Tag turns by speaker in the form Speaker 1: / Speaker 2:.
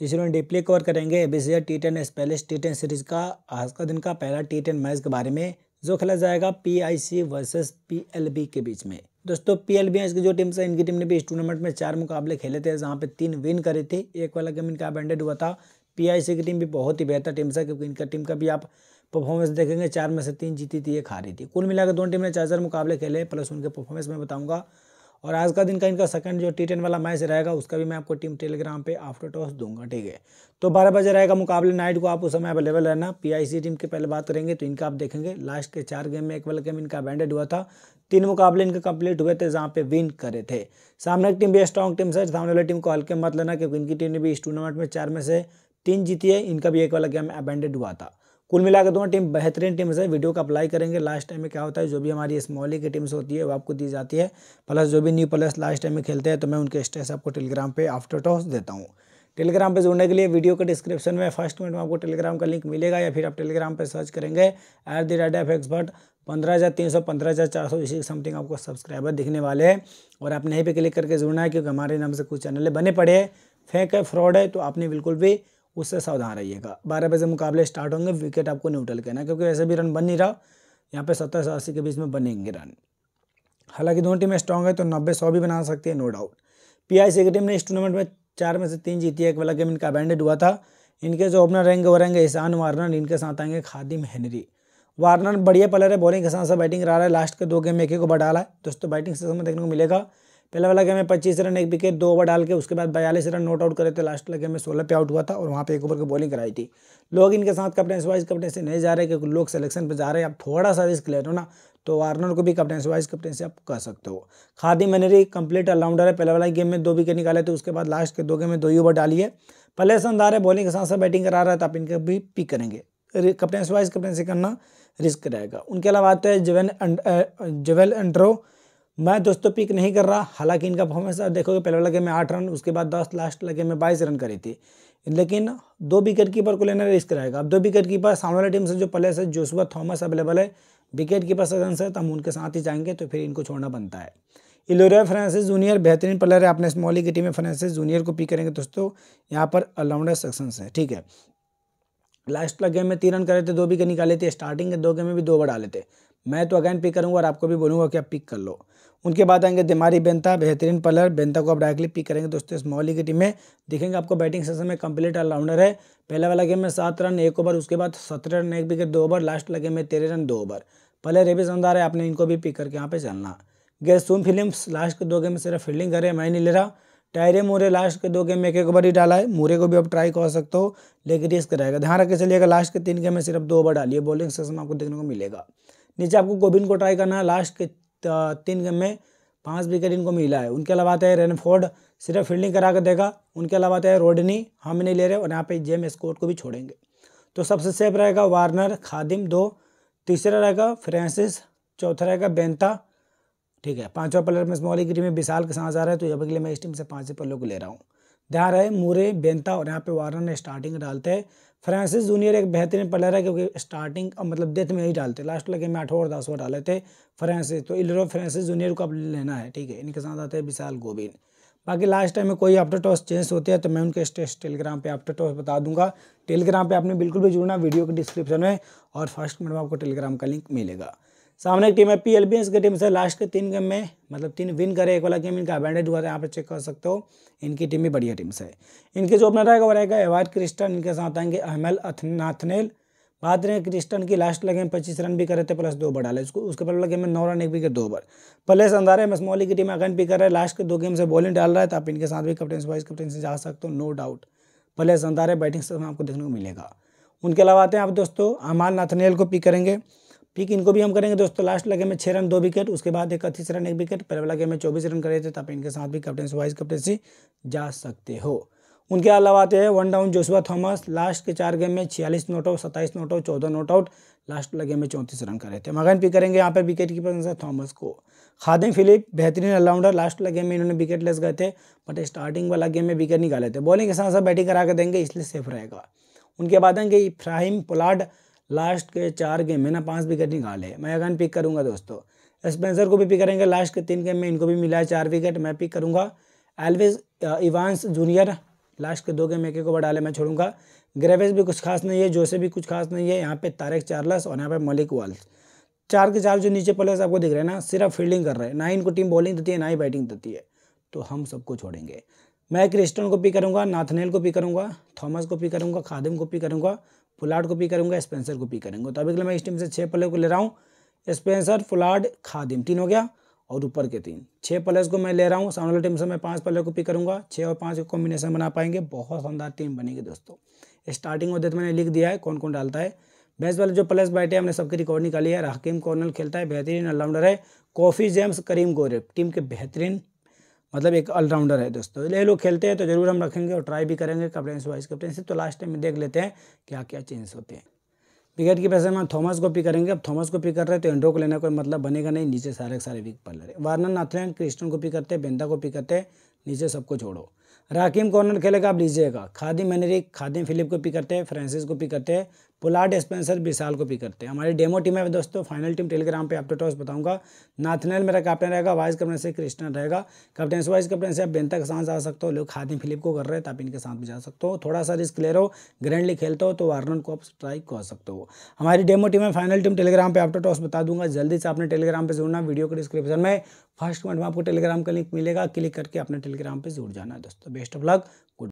Speaker 1: जिसे हम deeply cover करेंगे बीसीआर टी टेन स्पेलिश टी टेन सीरीज का आज का दिन का पहला टी टेन मैच के बारे में जो खेला जाएगा P I C versus P L B के बीच में दोस्तों पी एल बी की जो टीम है इनकी टीम ने भी इस टूर्नामेंट में चार मुकाबले खेले थे जहाँ पे तीन विन करे थे एक वाला गेम इनका अबेंडेड हुआ था पी आई सी की टीम भी बहुत ही बेहतर टीम है क्योंकि इनका टीम का भी आप परफॉर्मेंस देखेंगे चार में से तीन जीती थी एक हारी थी कुल मिलाकर दोनों टीम ने चार चार मुकाबले खेले प्लस उनके परफॉर्मेंस में बताऊँगा और आज का दिन का इनका सेकंड जो टी टेन वाला मैच रहेगा उसका भी मैं आपको टीम टेलीग्राम पे आफ्टर टॉस दूंगा ठीक है तो बारह बजे रहेगा मुकाबले नाइट को आप उस समय अवेलेबल रहना पीआईसी टीम के पहले बात करेंगे तो इनका आप देखेंगे लास्ट के चार गेम में एक वाला गेम इनका बैंडेड हुआ था तीन मुकाबले इनके कंप्लीट हुए थे जहाँ पे विन करे थे सामने की टीम भी स्ट्रॉन्ग टीम से सामने वाली टीम को हल्के मत लेना क्योंकि इनकी टीम ने भी इस टूर्नामेंट में चार में से तीन जीती है इनका भी एक वाला गेम अबेंडेड हुआ था कुल मिलाकर दोनों टीम बेहतरीन टीम्स है वीडियो का अप्लाई करेंगे लास्ट टाइम में क्या होता है जो भी हमारी स्मॉली की टीम्स होती है वो आपको दी जाती है प्लस जो भी न्यू प्लस लास्ट टाइम में खेलते हैं तो मैं उनके स्टेस आपको टेलीग्राम पे आफ्टर टॉस देता हूँ टेलीग्राम पर जुड़ने के लिए वीडियो के डिस्क्रिप्शन में फर्स्ट मिनट में आपको टेलीग्राम का लिंक मिलेगा या फिर आप टेलीग्राम पर सर्च करेंगे at the rate F expert पंद्रह हज़ार तीन सौ पंद्रह हज़ार चार सौ इसी समथिंग आपको सब्सक्राइबर दिखने वाले हैं और आपने यहीं पे क्लिक करके जुड़ना है क्योंकि हमारे नाम से कुछ चैनलें बने पड़े हैं फेंक है फ्रॉड है तो आपने बिल्कुल भी उससे सावधान रहिएगा बारह बजे मुकाबले स्टार्ट होंगे विकेट आपको न्यूट्रल कहना क्योंकि वैसे भी रन बन नहीं रहा यहाँ पे सत्तर से अस्सी के बीच में बनेंगे रन हालांकि दोनों टीमें स्ट्रॉग है तो नब्बे सौ भी बना सकती है नो डाउट पी की टीम ने इस टूर्नामेंट में चार में से तीन जीती है एक वाला गेम इनका अबैंडेड हुआ था इनके जो ओपनर रहेंगे वो रहेंगे ईशान वार्नर इनके साथ आएंगे खादिम हेनरी वार्नर बढ़िया प्लेयर है बॉलिंग के साथ साथ बैटिंग करा रहा है लास्ट के दो गेम में एक को बढ़ा रहा है दोस्तों बैटिंग से समय देखने को मिलेगा पहला वाला गेम में पच्चीस रन एक विकेट दो ओवर डाल के उसके बाद बयालीस रन नोट आउट करे थे लास्ट वाला गेम में सोलह पे आउट हुआ था और वहाँ पे एक ओवर की बॉलिंग कराई थी लोग इनके साथ कप्टेंस वाइज कप्टन से नहीं जा रहे क्योंकि लोग सिलेक्शन पर जा रहे हैं आप थोड़ा सा रिस्क ले रहे हो ना तो वार्नर को भी कप्टन वाइज कप्टन से आप कह सकते हो खादी मनरी कंप्लीट ऑलराउंडर है पहले वाला गेम में दो विकेट निकाले थे उसके बाद लास्ट के दो गेम में दो ही ओवर डाली है पहले संदार है बॉलिंग के साथ साथ बैटिंग करा रहा है तो आप इनके भी पिक करेंगे कप्टन वाइज कप्टन से करना रिस्क रहेगा उनके अलावा आते हैं जवेल जवेल एंड्रो मैं दोस्तों पिक नहीं कर रहा हालांकि इनका परफॉर्मेंस देखोगे पहले लगे में आठ रन उसके बाद दस लास्ट लगे में बाईस रन करी थी लेकिन दो विकेट कीपर को लेना रिस्क रहेगा अब दो विकेट कीपर सामने वाली टीम से जो प्लेयर्स है जोसुआ थॉमस अवेलेबल है विकेट कीपर सदस्य है तो हम उनके साथ ही जाएंगे तो फिर इनको छोड़ना बनता है इलोरिया फ्रांसिस जूनियर बेहतरीन प्लेयर है अपने स्मॉली की टीम में फ्रांसिस जूनियर को पिक करेंगे दोस्तों यहाँ पर ऑलराउंडर सेक्शन है ठीक है लास्ट वाला गेम में तीन रन करे थे दो विकेट निकाले थे स्टार्टिंग के दो गेम में भी दो बढ़ा लेते मैं तो अगेन पिक करूँगा और आपको भी बोलूँगा कि आप पिक कर लो उनके बाद आएंगे दिमारी बेंता बेहतरीन पलर बेंता को आप डायरेक्टली पिक करेंगे दोस्तों इस लीग की टीम में दिखेंगे आपको बैटिंग सेशन में कंप्लीट ऑलराउंडर है पहले वाला गेम में सात रन एक ओवर उसके बाद सत्रह रन एक विकेट दो ओवर लास्ट वाला गेम में तेरह रन दो ओवर पलर ये भी शानदार है आपने इनको भी पिक करके यहाँ पे चलना गैसूम फिलिम्स लास्ट के दो गेम में सिर्फ फील्डिंग करे मैं नहीं ले रहा टायरे मोरे लास्ट के दो गेम में एक एक ओवर ही डाला है मूरे को भी आप ट्राई कर सकते हो लेकिन रिस्क रहेगा ध्यान रखे चलिएगा लास्ट के तीन गेम में सिर्फ दो ओवर डालिए बॉलिंग सेशन आपको देखने को मिलेगा नीचे आपको गोबिन को ट्राई करना है लास्ट के तीन गेम में पाँच विकेट इनको मिला है उनके अलावा आता है रेनफोर्ड सिर्फ फील्डिंग करा कर देगा उनके अलावा आता है रोडनी हम नहीं ले रहे और यहाँ पे जेम स्कोट को भी छोड़ेंगे तो सबसे सेफ रहेगा वार्नर खादिम दो तीसरा रहेगा फ्रांसिस चौथा रहेगा बेंता ठीक है पाँचवा प्लेयर में स्मॉल टीम में विशाल के साथ आ रहा है तो यहाँ के लिए मैं इस टीम से पाँच प्लेयर को ले रहा हूँ ध्यान रहे मूरे बेंता और यहाँ पे वार्नर ने स्टार्टिंग डालते हैं फ्रांसिस जूनियर एक बेहतरीन प्लेयर है क्योंकि स्टार्टिंग मतलब डेथ में ही डालते लास्ट लगे में आठों और दसों डाले थे फ्रांसिस तो इलरो फ्रांसिस जूनियर को अब लेना है ठीक है इनके साथ आते हैं विशाल गोविंद बाकी लास्ट टाइम में कोई आफ्टर टॉस चेंज होते हैं तो मैं उनके स्टेस टेलीग्राम पे आफ्टर टॉस बता दूंगा टेलीग्राम पे आपने बिल्कुल भी जुड़ना वीडियो के डिस्क्रिप्शन में और फर्स्ट में आपको टेलीग्राम का लिंक मिलेगा सामने की टीम है पी एल बी इसकी टीम से लास्ट के तीन गेम में मतलब तीन विन करे एक वाला गेम इनका अबैंडेड हुआ था यहाँ पर चेक कर सकते हो इनकी टीम भी बढ़िया टीम से इनके जो ओपनर रहेगा वो रहेगा एवार्ड क्रिस्टन इनके साथ आएंगे अहमल नाथनेल बात रहे क्रिस्टन की लास्ट लगे में पच्चीस रन भी करे थे प्लस दो ओवर डाले उसको उसके पहले लगे में नौ रन एक विकेट दो ओवर प्लेस अंधारे में स्मॉली की टीम अगन भी कर रहा है लास्ट के दो गेम से बॉलिंग डाल रहा है तो आप इनके साथ भी कप्टन वाइस कप्टन से जा सकते हो नो डाउट प्लेस अंधारे बैटिंग से आपको देखने को मिलेगा उनके अलावा आते हैं आप दोस्तों अमान नाथनेल को पिक करेंगे ठीक इनको भी हम करेंगे दोस्तों लास्ट लगे में छः रन दो विकेट उसके बाद इकतीस रन एक विकेट पहले वाला गेम में चौबीस रन करे थे तब इनके साथ भी कैप्टन वाइस कैप्टनसी जा सकते हो उनके अलावा आते हैं one down Joshua Thomas last के चार गेम में छियालीस नोट आउट सत्ताईस नोट आउट चौदह नोट आउट लास्ट लगे में चौंतीस रन करे थे मगन पी करेंगे यहाँ पर विकेट कीपर थॉमस को खादिम फिलिप बेहतरीन ऑलराउंडर लास्ट वाला गेम में इन्होंने विकेट लेस गए थे बट स्टार्टिंग वाला गेम में विकेट निकाले थे बॉलिंग के साथ साथ बैटिंग करा के देंगे इसलिए सेफ रहेगा उनके बाद आएंगे इफ्राहिम पोलाड लास्ट के चार गेम में ना पाँच विकेट निकाले मैं अगन पिक करूँगा दोस्तों स्पेंसर को भी पिक करेंगे लास्ट के तीन गेम में इनको भी मिला है चार विकेट मैं पिक करूँगा एलविस इवांस जूनियर लास्ट के दो गेम एक को बढ़ा ले मैं छोड़ूंगा ग्रेवेस भी कुछ खास नहीं है जोसे भी कुछ खास नहीं है यहाँ पे तारक चार्लस और यहाँ पे मलिक वाल्स चार के चार जो नीचे प्लेयर्स आपको दिख रहे हैं ना सिर्फ फील्डिंग कर रहे हैं ना इनको टीम बॉलिंग देती है ना ही बैटिंग देती है तो हम सबको छोड़ेंगे मैं क्रिस्टन को पी करूँगा नाथनेल को पी करूँगा थॉमस को पी करूँगा खादिम को पी करूँगा फुलाड को पी करूँगा स्पेंसर को पी करूँगा तो अभी के लिए मैं इस टीम से छः प्लेयर को ले रहा हूँ स्पेंसर फुलाड खादिम तीन हो गया और ऊपर के तीन छः प्लेयर्स को मैं ले रहा हूँ सामने वाली टीम से मैं पाँच प्लेयर को पी करूँगा छः और पाँच का कॉम्बिनेशन बना पाएंगे बहुत शानदार टीम बनेगी दोस्तों स्टार्टिंग तो मैंने लिख दिया है कौन कौन डालता है बेस्ट वाले जो प्लेयर्स बैठे हमने सबकी रिकॉर्ड निकाली है हकीम कॉर्नल खेलता है बेहतरीन ऑलराउंडर है कॉफ़ी जेम्स करीम गोरेब टीम के बेहतरीन मतलब एक ऑलराउंडर है दोस्तों ये लोग खेलते हैं तो ज़रूर हम रखेंगे और ट्राई भी करेंगे कप्टेंस वाइस कप्टेंसी तो लास्ट टाइम में देख लेते हैं क्या क्या चेंज होते हैं विकेट की पैसे में हम थॉमस को पिक करेंगे अब थॉमस को पिक कर रहे हैं तो एंड्रो को लेना कोई मतलब बनेगा नहीं नीचे सारे सारे विक पड़ रहे वार्नर नाथलैंड क्रिस्टन को पिक करते हैं बेंदा को पिक करते हैं नीचे सबको छोड़ो राकिम कॉर्नर खेलेगा आप लीजिएगा खादिम मैनरिक खादिम फिलिप को पिक करते हैं फ्रांसिस को पिक करते हैं पुलाट स्पेंसर विशाल को पिक करते हैं हमारी डेमो टीम है दोस्तों फाइनल टीम टेलीग्राम पे आपको टॉस बताऊंगा नाथनेल मेरा कैप्टन रहेगा वाइस कैप्टन से कृष्णा रहेगा कैप्टन से वाइस कैप्टन से आप बेंता के साथ जा सकते हो लोग खादिम फिलिप को कर रहे हैं तो आप इनके साथ भी जा सकते हो थोड़ा सा रिस्क ले रहे हो ग्रैंडली खेलते हो तो वार्नर को आप स्ट्राइक कर सकते हो हमारी डेमो टीम है फाइनल टीम टेलीग्राम पर आपको टॉस बता दूंगा जल्दी से आपने टेलीग्राम पर जुड़ना वीडियो के डिस्क्रिप्शन में फर्स्ट मिनट में आपको टेलीग्राम का लिंक मिलेगा क्लिक करके अपने टेलीग्राम पर जुड़ जाना दोस्तों बेस्ट ऑफ लक